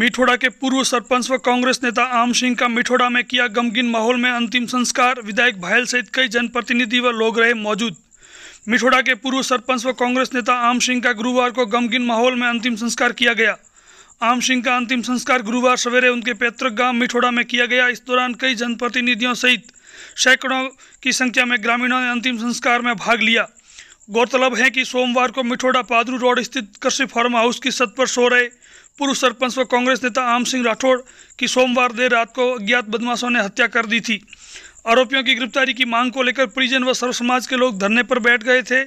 मिठोड़ा के पूर्व सरपंच व कांग्रेस नेता आम सिंह का मिठोड़ा में किया गमगीन माहौल में अंतिम संस्कार विधायक भायल सहित कई जनप्रतिनिधि व लोग रहे मौजूद मिठोड़ा के पूर्व सरपंच व कांग्रेस नेता आम सिंह का गुरुवार को गमगीन माहौल में अंतिम संस्कार किया गया आम सिंह का अंतिम संस्कार गुरुवार सवेरे उनके पैतृक गांव मिठोड़ा में किया गया इस दौरान कई जनप्रतिनिधियों सहित सैकड़ों की संख्या में ग्रामीणों ने अंतिम संस्कार में भाग लिया गौरतलब है कि सोमवार को मिठोड़ा पादरू रोड स्थित कृषि फार्म हाउस की छत पर सो रहे पूर्व सरपंच व कांग्रेस नेता आम सिंह राठौड़ की सोमवार देर रात को अज्ञात बदमाशों ने हत्या कर दी थी आरोपियों की गिरफ्तारी की मांग को लेकर परिजन व सर्व समाज के लोग धरने पर बैठ गए थे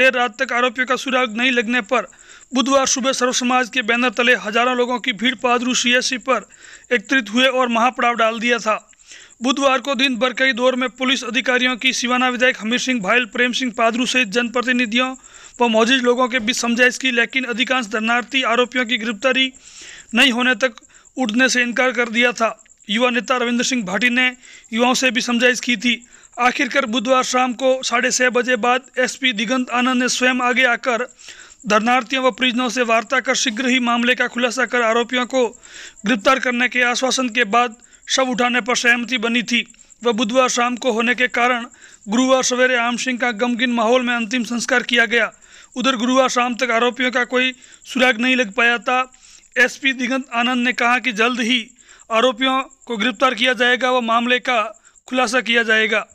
देर रात तक आरोपियों का सुराग नहीं लगने पर बुधवार सुबह सर्व समाज के बैनर तले हजारों लोगों की भीड़ पादरू सीएससी पर एकत्रित हुए और महापड़ाव डाल दिया था बुधवार को दिन भर कई दौर में पुलिस अधिकारियों की सिवाना विधायक हमीर सिंह भाईल प्रेम सिंह पादरू सहित जनप्रतिनिधियों व मौजूद लोगों के बीच समझाइश की लेकिन अधिकांश धरनार्थी आरोपियों की गिरफ्तारी नहीं होने तक उठने से इनकार कर दिया था युवा नेता रविंद्र सिंह भाटी ने युवाओं से भी समझाइश की थी आखिरकार बुधवार शाम को साढ़े छः बजे बाद एसपी दिगंत आनंद ने स्वयं आगे आकर धरनार्थियों व परिजनों से वार्ता कर शीघ्र ही मामले का खुलासा कर आरोपियों को गिरफ्तार करने के आश्वासन के बाद शव उठाने पर सहमति बनी थी वह बुधवार शाम को होने के कारण गुरुवार सवेरे आम सिंह का गमगीन माहौल में अंतिम संस्कार किया गया उधर गुरुवार शाम तक आरोपियों का कोई सुराग नहीं लग पाया था एसपी दिगंत आनंद ने कहा कि जल्द ही आरोपियों को गिरफ्तार किया जाएगा व मामले का खुलासा किया जाएगा